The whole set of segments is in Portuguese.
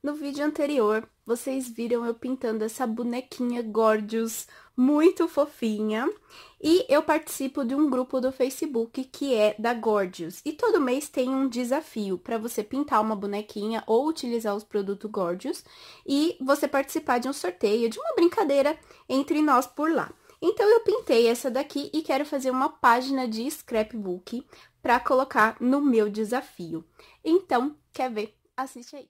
No vídeo anterior, vocês viram eu pintando essa bonequinha Gordius muito fofinha. E eu participo de um grupo do Facebook que é da Gordius E todo mês tem um desafio para você pintar uma bonequinha ou utilizar os produtos Gordius E você participar de um sorteio, de uma brincadeira entre nós por lá. Então, eu pintei essa daqui e quero fazer uma página de scrapbook para colocar no meu desafio. Então, quer ver? Assiste aí.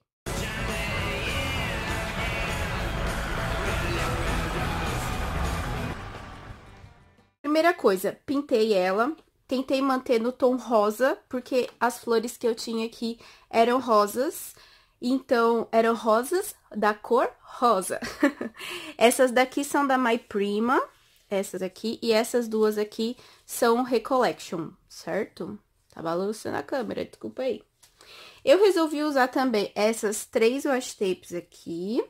primeira coisa, pintei ela, tentei manter no tom rosa, porque as flores que eu tinha aqui eram rosas, então eram rosas da cor rosa. essas daqui são da My Prima, essas aqui, e essas duas aqui são Recollection, certo? Tava tá alucinando a câmera, desculpa aí. Eu resolvi usar também essas três wash tapes aqui,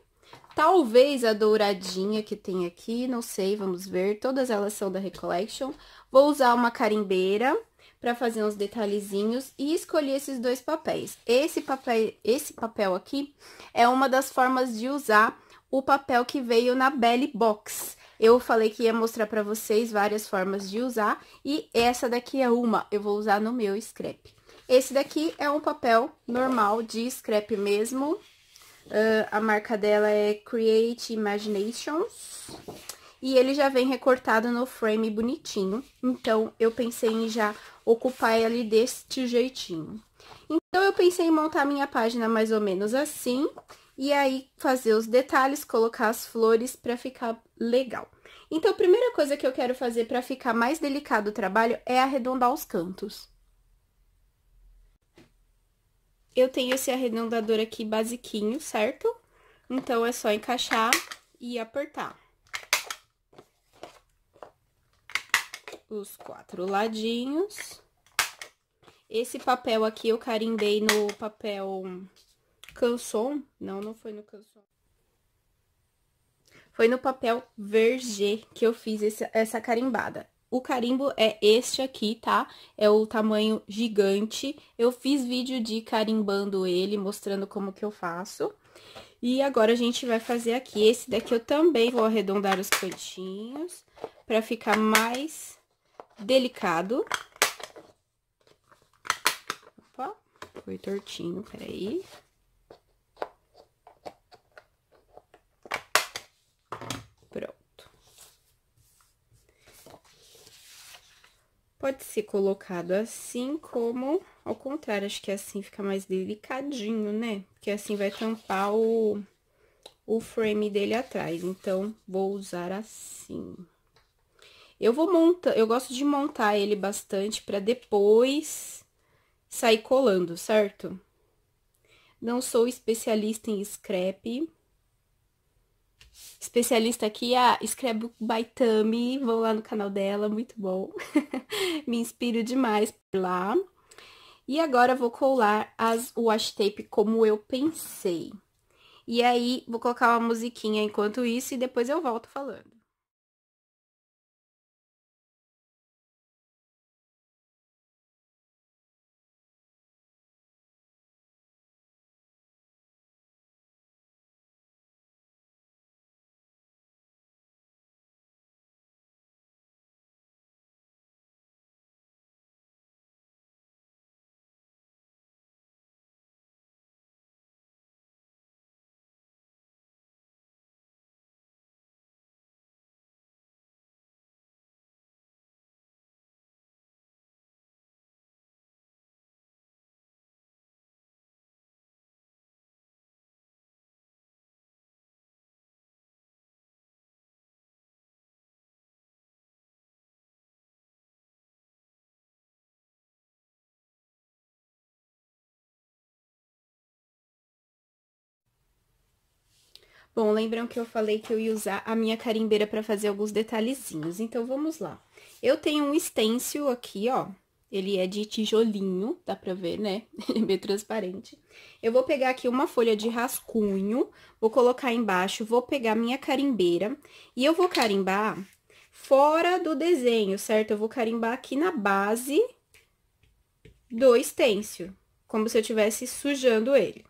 Talvez a douradinha que tem aqui, não sei, vamos ver. Todas elas são da Recollection. Vou usar uma carimbeira para fazer uns detalhezinhos e escolhi esses dois papéis. Esse papel, esse papel aqui é uma das formas de usar o papel que veio na Belly Box. Eu falei que ia mostrar para vocês várias formas de usar e essa daqui é uma, eu vou usar no meu scrap. Esse daqui é um papel normal de scrap mesmo, Uh, a marca dela é Create Imaginations. E ele já vem recortado no frame bonitinho. Então, eu pensei em já ocupar ele deste jeitinho. Então, eu pensei em montar minha página mais ou menos assim. E aí, fazer os detalhes, colocar as flores para ficar legal. Então, a primeira coisa que eu quero fazer para ficar mais delicado o trabalho é arredondar os cantos. Eu tenho esse arredondador aqui basiquinho, certo? Então, é só encaixar e apertar. Os quatro ladinhos. Esse papel aqui eu carimbei no papel canson. Não, não foi no canson. Foi no papel verge que eu fiz essa carimbada. O carimbo é este aqui, tá? É o tamanho gigante. Eu fiz vídeo de carimbando ele, mostrando como que eu faço. E agora a gente vai fazer aqui. Esse daqui eu também vou arredondar os cantinhos para ficar mais delicado. Opa, foi tortinho, peraí. aí. Pode ser colocado assim como ao contrário, acho que assim fica mais delicadinho, né? Porque assim vai tampar o, o frame dele atrás, então vou usar assim. Eu vou montar, eu gosto de montar ele bastante para depois sair colando, certo? Não sou especialista em scrap, especialista aqui, a escreveu by Tami. Vão lá no canal dela, muito bom. Me inspiro demais por lá. E agora vou colar as wash tape como eu pensei. E aí, vou colocar uma musiquinha enquanto isso e depois eu volto falando. Bom, lembram que eu falei que eu ia usar a minha carimbeira para fazer alguns detalhezinhos, então vamos lá. Eu tenho um stencil aqui, ó, ele é de tijolinho, dá pra ver, né? Ele é meio transparente. Eu vou pegar aqui uma folha de rascunho, vou colocar embaixo, vou pegar minha carimbeira e eu vou carimbar fora do desenho, certo? Eu vou carimbar aqui na base do stencil, como se eu estivesse sujando ele.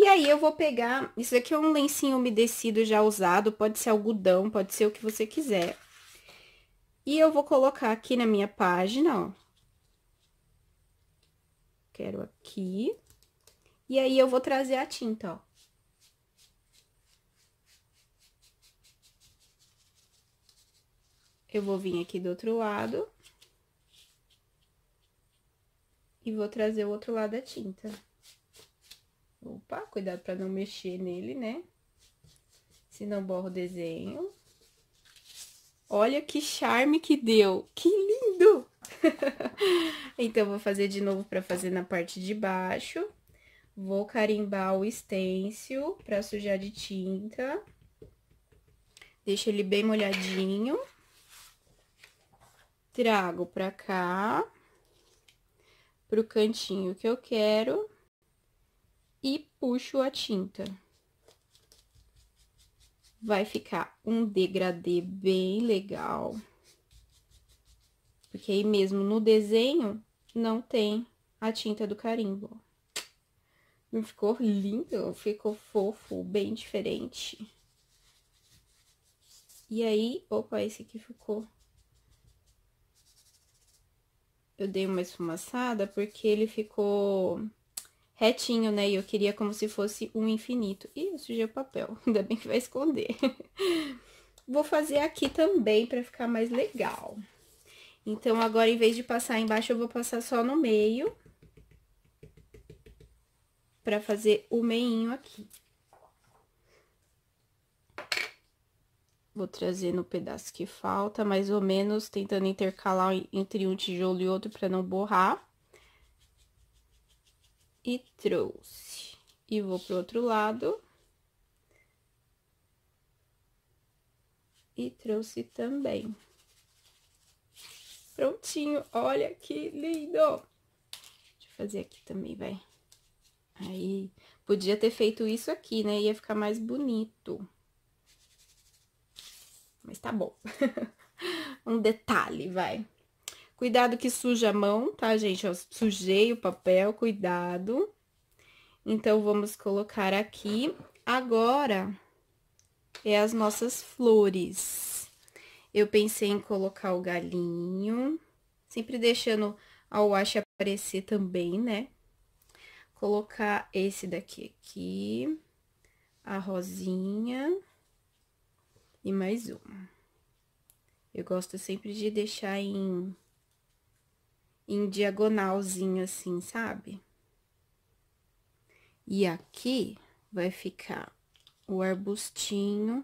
E aí eu vou pegar, isso aqui é um lencinho umedecido já usado, pode ser algodão, pode ser o que você quiser. E eu vou colocar aqui na minha página, ó. Quero aqui. E aí eu vou trazer a tinta, ó. Eu vou vir aqui do outro lado. E vou trazer o outro lado da tinta. Opa, cuidado para não mexer nele, né? Senão borra o desenho. Olha que charme que deu. Que lindo! então, vou fazer de novo para fazer na parte de baixo. Vou carimbar o stencil para sujar de tinta. Deixo ele bem molhadinho. Trago para cá. Pro cantinho que eu quero e puxo a tinta. Vai ficar um degradê bem legal. Porque aí mesmo no desenho não tem a tinta do carimbo. Não ficou lindo? Ficou fofo, bem diferente. E aí, opa, esse aqui ficou... Eu dei uma esfumaçada porque ele ficou retinho, né? E eu queria como se fosse um infinito. Ih, eu sujei o papel. Ainda bem que vai esconder. Vou fazer aqui também pra ficar mais legal. Então, agora, em vez de passar embaixo, eu vou passar só no meio. Pra fazer o meinho aqui. Vou trazer no pedaço que falta, mais ou menos, tentando intercalar entre um tijolo e outro pra não borrar e trouxe. E vou pro outro lado. E trouxe também. Prontinho, olha que lindo! Deixa eu fazer aqui também, vai. Aí, podia ter feito isso aqui, né? Ia ficar mais bonito. Mas tá bom. um detalhe, vai. Cuidado que suja a mão, tá, gente? Eu sujei o papel, cuidado. Então, vamos colocar aqui. Agora, é as nossas flores. Eu pensei em colocar o galinho, sempre deixando a washi aparecer também, né? Colocar esse daqui aqui, a rosinha e mais uma. Eu gosto sempre de deixar em em diagonalzinho assim, sabe? E aqui vai ficar o arbustinho,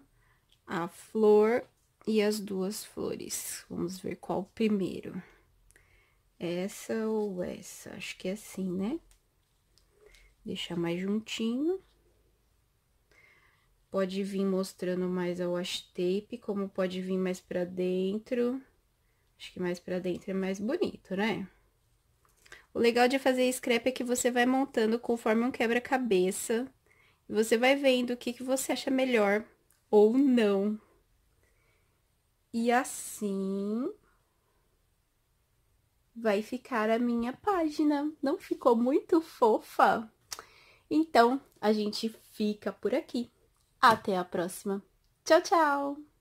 a flor e as duas flores. Vamos ver qual primeiro. Essa ou essa? Acho que é assim, né? Deixar mais juntinho. Pode vir mostrando mais a washi tape, como pode vir mais pra dentro. Acho que mais pra dentro é mais bonito, né? O legal de fazer scrap é que você vai montando conforme um quebra-cabeça. você vai vendo o que, que você acha melhor ou não. E assim vai ficar a minha página. Não ficou muito fofa? Então, a gente fica por aqui. Até a próxima. Tchau, tchau!